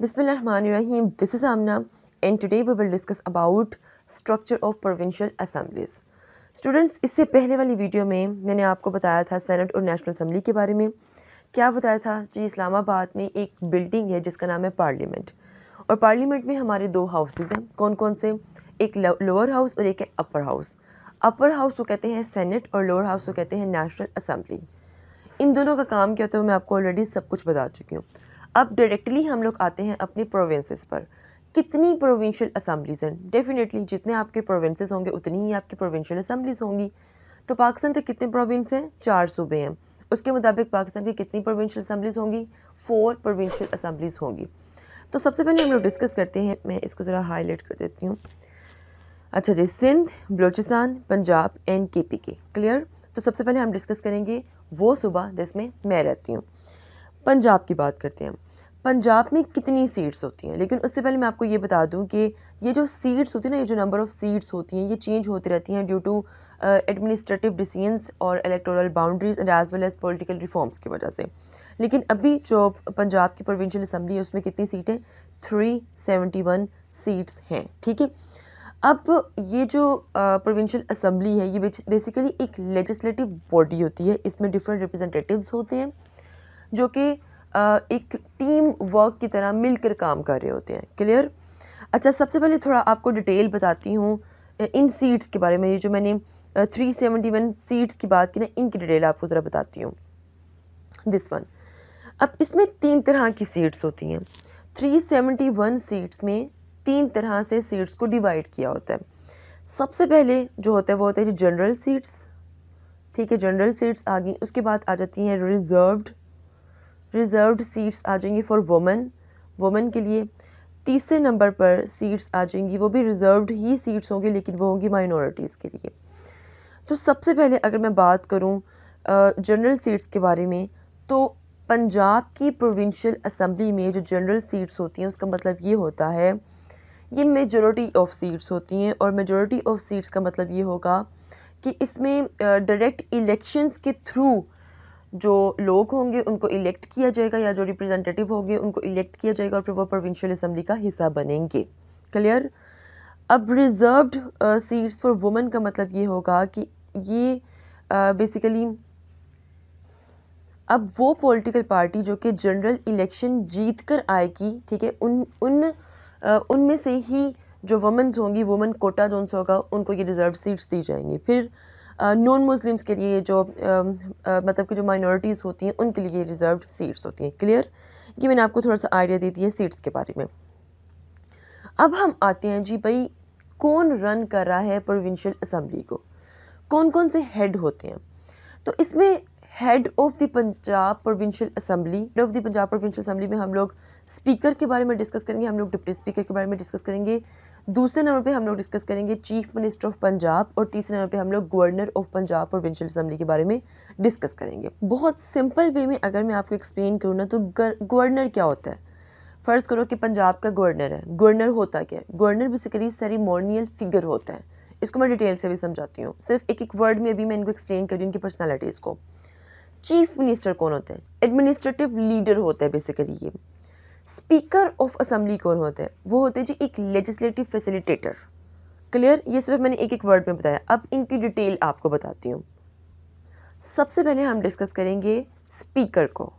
Rahim this is Amna and today we will discuss about structure of provincial assemblies students इससे पहले वाली video में मैंने आपको बताया था सेनेट और नेशनल असम्बली के बारे में क्या बताया था जी इस्लामाबाद में एक बिल्डिंग है जिसका नाम है पार्लियामेंट और पार्लियामेंट में हमारे दो हाउसेज हैं कौन कौन से एक लोअर हाउस और एक है अपर हाउस अपर हाउस को कहते हैं सेनेट और लोअर हाउस को कहते हैं नेशनल असम्बली इन दोनों का काम क्या होता है मैं आपको ऑलरेडी सब कुछ बता चुकी हूँ अब डायरेक्टली हम लोग आते हैं अपने प्रोविंसेस पर कितनी प्रोविंशियल असम्बलीज़ हैं डेफिनेटली जितने आपके प्रोविंसेस होंगे उतनी ही आपकी प्रोविंशियल असम्बलीज़ होंगी तो पाकिस्तान के कितने प्रोविंस हैं चार सूबे हैं उसके मुताबिक पाकिस्तान की कितनी प्रोविंशियल असम्बलीज़ होंगी फोर प्रोविंशियल असम्बलीज़ होंगी तो सबसे पहले हम लोग डिस्कस करते हैं मैं इसको ज़रा हाईलाइट कर देती हूँ अच्छा जी Sindh Balochistan Punjab and K P K clear तो सबसे पहले हम डिस्कस करेंगे वो सूबा जिसमें मैं रहती हूँ पंजाब की बात करते हैं पंजाब में कितनी सीट्स होती हैं लेकिन उससे पहले मैं आपको ये बता दूं कि ये जो सीट्स होती हैं ना ये जो नंबर ऑफ़ सीट्स होती हैं ये चेंज होती रहती हैं ड्यू टू एडमिनिस्ट्रेटिव डिसीजंस और electoral boundaries and as well as political reforms की वजह से लेकिन अभी जो पंजाब की प्रोविंशियल असम्बली है उसमें कितनी सीटें थ्री सेवेंटी वन सीट्स हैं ठीक है अब ये जो प्रोविंशियल uh, असम्बली है ये बेसिकली एक लेजिस्लेटिव बॉडी होती है इसमें डिफरेंट रिप्रजेंटेटिव होते हैं जो कि एक टीम वर्क की तरह मिलकर काम कर रहे होते हैं क्लियर अच्छा सबसे पहले थोड़ा आपको डिटेल बताती हूँ इन सीट्स के बारे में ये जो मैंने थ्री सेवेंटी वन सीट्स की बात की ना इनकी डिटेल आपको ज़रा बताती हूँ दिस वन अब इसमें तीन तरह की सीट्स होती हैं थ्री सेवेंटी वन सीट्स में तीन तरह से सीट्स को डिवाइड किया होता है सबसे पहले जो होता है वो होता है जी जनरल सीट्स ठीक है जनरल सीट्स आ गई उसके बाद आ जाती हैं रिजर्व्ड रिज़र्व्ड सीट्स आ जाएंगी फॉर वुमेन वुमेन के लिए तीसरे नंबर पर सीट्स आ जाएंगी वो भी रिज़र्व्ड ही सीट्स होंगी लेकिन वो होंगी माइनॉरिटीज़ के लिए तो सबसे पहले अगर मैं बात करूँ जनरल सीट्स के बारे में तो पंजाब की प्रोविंशियल असम्बली में जो जनरल सीट्स होती हैं उसका मतलब ये होता है ये मेजोरिटी ऑफ सीट्स होती हैं और मेजोरिटी ऑफ सीट्स का मतलब ये होगा कि इसमें डायरेक्ट इलेक्शंस के थ्रू जो लोग होंगे उनको इलेक्ट किया जाएगा या जो रिप्रेजेंटेटिव होंगे उनको इलेक्ट किया जाएगा और फिर वो प्रोविंशियल असम्बली का हिस्सा बनेंगे क्लियर अब रिज़र्व्ड सीट्स फॉर वुमेन का मतलब ये होगा कि ये बेसिकली uh, अब वो पॉलिटिकल पार्टी जो कि जनरल इलेक्शन जीत कर आएगी ठीक है उन उन uh, उनमें से ही जो वुमेंस होंगी वुमेन कोटा जो होगा उनको ये रिज़र्व सीट्स दी जाएंगी फिर नॉन मुस्लिम्स के लिए जो मतलब कि जो माइनॉरिटीज़ होती हैं उनके लिए रिज़र्व सीट्स होती हैं क्लियर ये मैंने आपको थोड़ा सा आइडिया दे दिया सीट्स के बारे में अब हम आते हैं जी भाई कौन रन कर रहा है प्रोविंशियल असम्बली को कौन कौन से हेड होते हैं तो इसमें head of the Punjab provincial assembly head of the Punjab provincial assembly में हम लोग स्पीकर के बारे में डिस्कस करेंगे हम लोग डिप्टी स्पीकर के बारे में डिस्कस करेंगे दूसरे नंबर पे हम लोग डिस्कस करेंगे चीफ मिनिस्टर ऑफ पंजाब और तीसरे नंबर पे हम लोग governor of Punjab provincial assembly के बारे में डिस्कस करेंगे बहुत सिंपल वे में अगर मैं आपको एक्सप्लेन करूँ ना तो गवर्नर क्या होता है फ़र्ज़ करो कि पंजाब का गवर्नर है गवर्नर होता क्या है गवर्नर बेसिकली सेरीमोनियल फिगर होता है इसको मैं डिटेल से भी समझाती हूँ सिर्फ एक एक वर्ड में अभी मैं इनको एक्सप्लेन करी इनकी पर्सनैलिटीज़ को चीफ मिनिस्टर कौन होता है एडमिनिस्ट्रेटिव लीडर होता है बेसिकली ये स्पीकर ऑफ असम्बली कौन होते हैं वो होते हैं जी एक लेजिस्लेटिव फैसिलिटेटर क्लियर ये सिर्फ मैंने एक एक वर्ड में बताया अब इनकी डिटेल आपको बताती हूँ सबसे पहले हम डिस्कस करेंगे स्पीकर को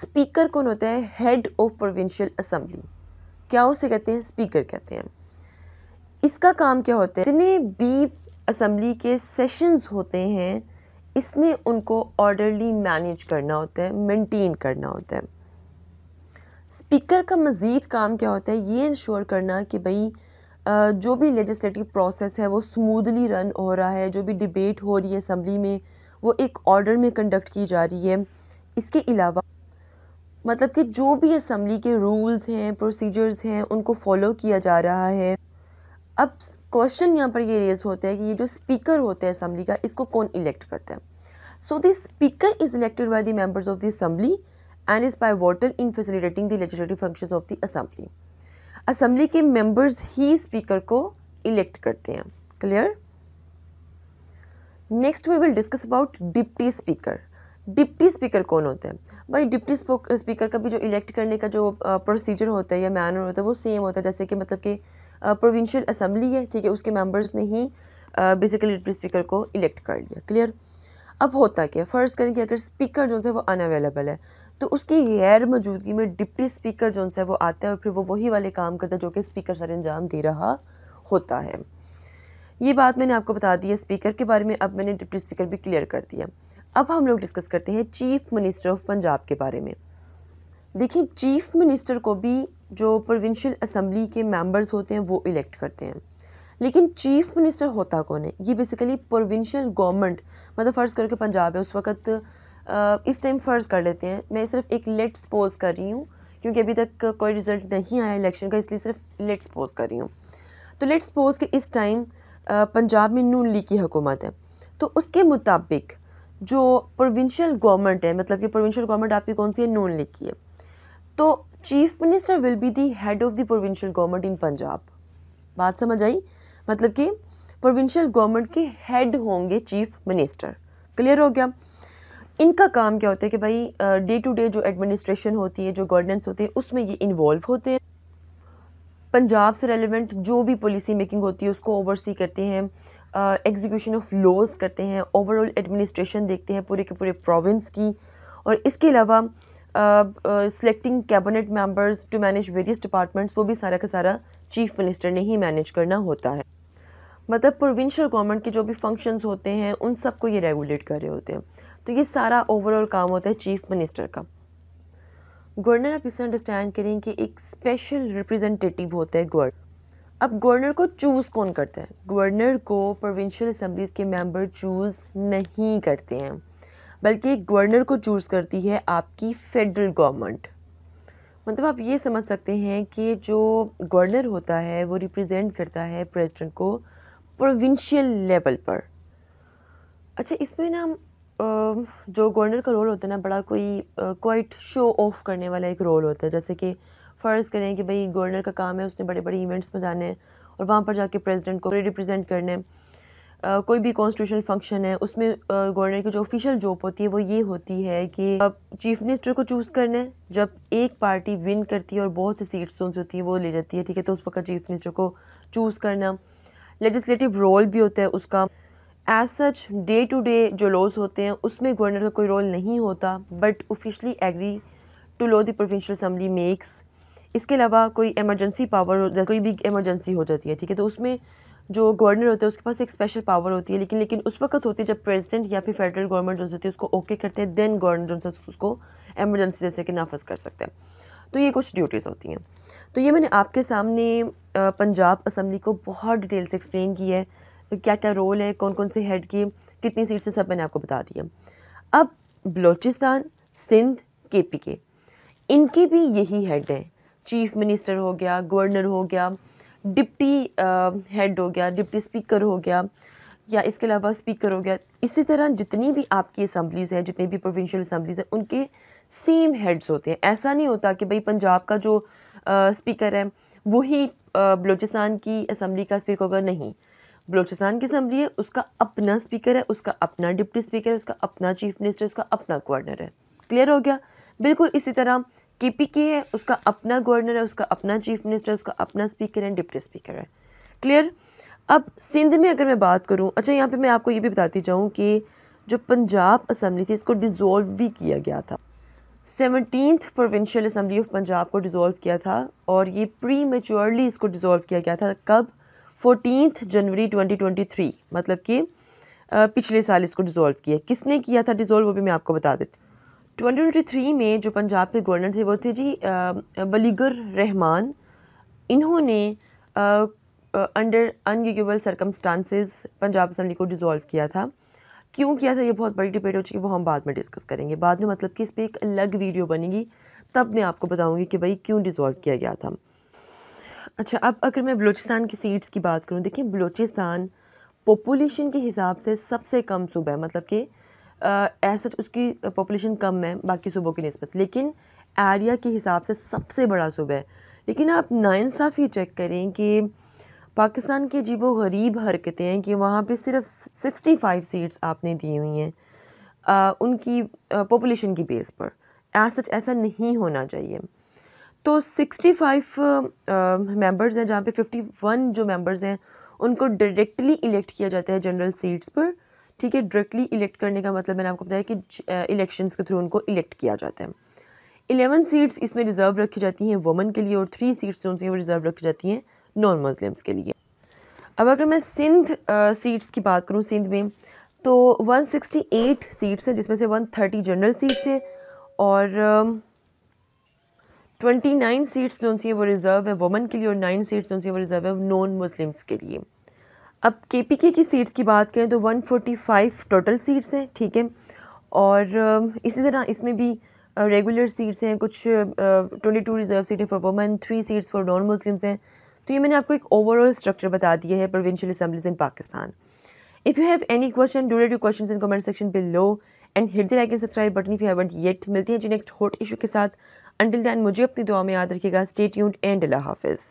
स्पीकर कौन होता है हेड ऑफ प्रोविंशियल असम्बली क्या उसे कहते हैं स्पीकर कहते हैं इसका काम क्या होता है जितने भी असम्बली के सेशंस होते हैं इसने उनको ऑर्डरली मैनेज करना होता है मेंटेन करना होता है स्पीकर का मज़ीद काम क्या होता है ये इंश्योर करना कि भाई जो भी लेजिस्लेटिव प्रोसेस है वो स्मूदली रन हो रहा है जो भी डिबेट हो रही है असम्बली में वो एक ऑर्डर में कंडक्ट की जा रही है इसके अलावा मतलब कि जो भी असम्बली के रूल्स हैं प्रोसीजर्स हैं उनको फॉलो किया जा रहा है अब क्वेश्चन यहाँ पर ये रेज होता है कि ये जो स्पीकर होते हैं असम्बली का इसको कौन इलेक्ट करता है so the speaker is elected by the members of the assembly and is pivotal वोटल in the the functions function of the assembly के मेंबर्स ही स्पीकर को इलेक्ट करते हैं clear next we will discuss about deputy speaker deputy speaker कौन होते हैं भाई डिप्टी स्पीकर का भी जो इलेक्ट करने का जो प्रोसीजर होता है या मैनर होता है वो सेम होता है जैसे कि मतलब कि प्रोविंशियल असम्बली है ठीक है उसके मेंबर्स ने ही बेसिकली डिप्टी स्पीकर को इलेक्ट कर लिया क्लियर अब होता क्या फ़र्ज़ करें कि अगर स्पीकर जो है वो अनअवेलेबल है तो उसकी गैर मौजूदगी में डिप्टी स्पीकर जो है वो आता है और फिर वो वही वाले काम करता है जो कि स्पीकर सर अंजाम दे रहा होता है ये बात मैंने आपको बता दी है स्पीकर के बारे में अब मैंने डिप्टी स्पीकर भी क्लियर कर दिया अब हम लोग डिस्कस करते हैं चीफ़ मिनिस्टर ऑफ पंजाब के बारे में देखिए चीफ़ मिनिस्टर को भी जो प्रोविंशियल असम्बली के मेम्बर्स होते हैं वो इलेक्ट करते हैं लेकिन चीफ मिनिस्टर होता कौन है ये बेसिकली प्रोविंशियल गवर्नमेंट मतलब फ़र्ज़ करके पंजाब है उस वक्त इस टाइम फ़र्ज़ कर लेते हैं मैं सिर्फ एक लेट सपोज कर रही हूँ क्योंकि अभी तक कोई रिज़ल्ट नहीं आया इलेक्शन का इसलिए सिर्फ लेट सपोज कर रही हूँ तो लेट सपोज कि इस टाइम पंजाब में नून लीग की हुकूमत है तो उसके मुताबिक जो प्रोविंशियल गवर्नमेंट है मतलब कि प्रोविंशियल गवर्नमेंट आपकी कौन सी है नून लीग की है तो chief minister will be the head of the provincial government in Punjab बात समझ आई मतलब कि प्रोविंशियल गवर्नमेंट के हेड होंगे चीफ मिनिस्टर क्लियर हो गया इनका काम क्या होता है कि भाई डे टू डे जो एडमिनिस्ट्रेशन होती है जो गवर्नेंस होती है उसमें ये इन्वॉल्व होते हैं पंजाब से रेलिवेंट जो भी पॉलिसी मेकिंग होती है उसको ओवरसी करते हैं एग्जीक्यूशन ऑफ लॉज करते हैं ओवरऑल एडमिनिस्ट्रेशन देखते हैं पूरे के पूरे प्रोविंस की और इसके अलावा selecting cabinet members to manage various departments वो भी सारा का सारा चीफ मिनिस्टर ने ही मैनेज करना होता है मतलब प्रोविंशियल गवर्नमेंट के जो भी फंक्शंस होते हैं उन सब को ये रेगुलेट कर रहे होते हैं तो ये सारा ओवरऑल काम होता है चीफ मिनिस्टर का गवर्नर आप इसे अंडरस्टैंड करें कि एक स्पेशल रिप्रेजेंटेटिव होता है गवर्नर अब गवर्नर को चूज़ कौन करता है गवर्नर को प्रोविंशियल असम्बलीज के मेंबर चूज़ नहीं करते हैं बल्कि गवर्नर को चूज़ करती है आपकी फेडरल गवर्नमेंट मतलब आप ये समझ सकते हैं कि जो गवर्नर होता है वो रिप्रेजेंट करता है प्रेसिडेंट को प्रोविंशियल लेवल पर अच्छा इसमें ना जो गवर्नर का रोल होता है ना बड़ा कोई क्वाइट शो ऑफ करने वाला एक रोल होता है जैसे कि फ़र्ज़ करें कि भाई गवर्नर का काम है उसने बड़े बड़े इवेंट्स में जाने हैं और वहाँ पर जाके प्रेसिडेंट को रिप्रेजेंट करने कोई भी कॉन्स्टिट्यूशनल फंक्शन है उसमें गवर्नर की जो ऑफिशियल जॉब होती है वो ये होती है कि चीफ मिनिस्टर को चूज़ करना है जब एक पार्टी विन करती है और बहुत सी सीट्स जो होती है वो ले जाती है ठीक है तो उस वक्त चीफ मिनिस्टर को चूज़ करना लेजिस्टिव रोल भी होता है उसका as such day to day जो लॉज होते हैं उसमें गवर्नर का कोई रोल नहीं होता but officially agree to law the provincial assembly makes इसके अलावा कोई इमरजेंसी पावर जैसे कोई भी इमरजेंसी हो जाती है ठीक है तो उसमें जो गवर्नर होता है उसके पास एक स्पेशल पावर होती है लेकिन लेकिन उस वक्त होती है जब प्रेसिडेंट या फिर फेडरल गवर्नमेंट जो होती है उसको ओके करते हैं देन गवर्नर जो उसको एमरजेंसी जैसे कि नाफज कर सकते हैं तो ये कुछ ड्यूटीज़ होती हैं तो ये मैंने आपके सामने पंजाब असम्बली को बहुत डिटेल से एक्सप्लेन की है क्या क्या रोल है कौन कौन से हेड के कितनी सीट्स से सब मैंने आपको बता दिया अब बलूचिस्तान सिंध के पी के इनके भी यही हेड हैं चीफ़ मिनिस्टर हो गया गवर्नर हो गया डिप्टी हेड हो गया डिप्टी स्पीकर हो गया या इसके अलावा स्पीकर हो गया इसी तरह जितनी भी आपकी असम्बलीज़ हैं जितनी भी प्रोविंशियल असम्बलीज़ हैं उनके सेम हेड्स होते हैं ऐसा नहीं होता कि भाई पंजाब का जो स्पीकर है वही बलूचिस्तान की असम्बली का स्पीकर होगा नहीं बलूचिस्तान की असम्बली है उसका अपना स्पीकर है उसका अपना डिप्टी स्पीकर है उसका अपना चीफ मिनिस्टर उसका अपना गवर्नर है क्लियर हो गया बिल्कुल इसी तरह के पी के है उसका अपना गवर्नर है उसका अपना चीफ मिनिस्टर उसका अपना स्पीकर है डिप्टी स्पीकर है क्लियर अब सिंध में अगर मैं बात करूं अच्छा यहाँ पे मैं आपको ये भी बताती जाऊं कि जो पंजाब असम्बली थी इसको डिज़ोल्व भी किया गया था seventeenth provincial assembly of Punjab को डिज़ोल्व किया था और ये प्री मेच्योरली इसको डिज़ोल्व किया गया था कब फोर्टीनथ जनवरी 2023 मतलब कि पिछले साल इसको डिज़ोल्व किया किसने किया था डिज़ोल्व वो भी मैं आपको बता देती 2023 में जो पंजाब के गवर्नर थे वो थे जी बलीगर रहमान इन्होंने under unusual circumstances Punjab assembly को डिज़ोल्व किया था क्यों किया था ये बहुत बड़ी डिबेट हो चुकी है वो हम बाद में डिस्कस करेंगे बाद में मतलब कि इस पर एक अलग वीडियो बनेगी तब मैं आपको बताऊँगी कि भाई क्यों डिज़ोल्व किया गया था अच्छा अब अगर मैं बलूचिस्तान की सीट्स की बात करूँ देखिए बलूचिस्तान पॉपुलेशन के हिसाब से सबसे कम सूबा है मतलब कि ऐसा उसकी पॉपुलेशन कम है बाकी सूबों की नस्बत लेकिन एरिया के हिसाब से सबसे बड़ा सूबा है लेकिन आप नाइंसाफ़ ही चेक करें कि पाकिस्तान की अजीब गरीब हरकतें हैं कि वहाँ पे सिर्फ सिक्सटी फाइव सीट्स आपने दी हुई हैं उनकी पॉपुलेशन की बेस पर एज सच ऐसा नहीं होना चाहिए तो 65 फाइव मेम्बर्स हैं जहाँ पे 51 जो मेंबर्स हैं उनको डायरेक्टली इलेक्ट किया जाता है जनरल सीट्स पर ठीक है डायरेक्टली इलेक्ट करने का मतलब मैंने आपको बताया कि इलेक्शंस के थ्रू उनको इलेक्ट किया जाता है एलेवन सीट्स इसमें रिज़र्व रखी जाती हैं वुमेन के लिए और थ्री सीट्स जो उनसे रिज़र्व रखी जाती हैं नॉन मुस्लिम्स के लिए अब अगर मैं सिंध सीट्स की बात करूँ सिंध में तो 168 सीट्स हैं जिसमें से 130 जनरल सीट्स हैं और ट्वेंटी नाइन सीट्स जो सी वो रिज़र्व है वुमेन के लिए और नाइन सीट्स जो सी वो रिज़र्व है नॉन मुस्लिम्स के लिए अब के पी के की सीट्स की बात करें तो 145 टोटल सीट्स हैं ठीक है और इसी तरह इसमें भी रेगुलर सीट्स हैं कुछ ट्वेंटी टू रिज़र्व सीटें for women three seats for non Muslims हैं तो ये मैंने आपको एक ओवरऑल स्ट्रक्चर बता दिया है provincial assemblies in Pakistan if you have any question do you question in comment section below and hit the like and subscribe button if you haven't yet मिलती हैं जी नेक्स्ट हॉट इशू के साथ until then मुझे अपनी दुआ में याद रखिएगा स्टेट यूट एंड अल्लाह हाफिज़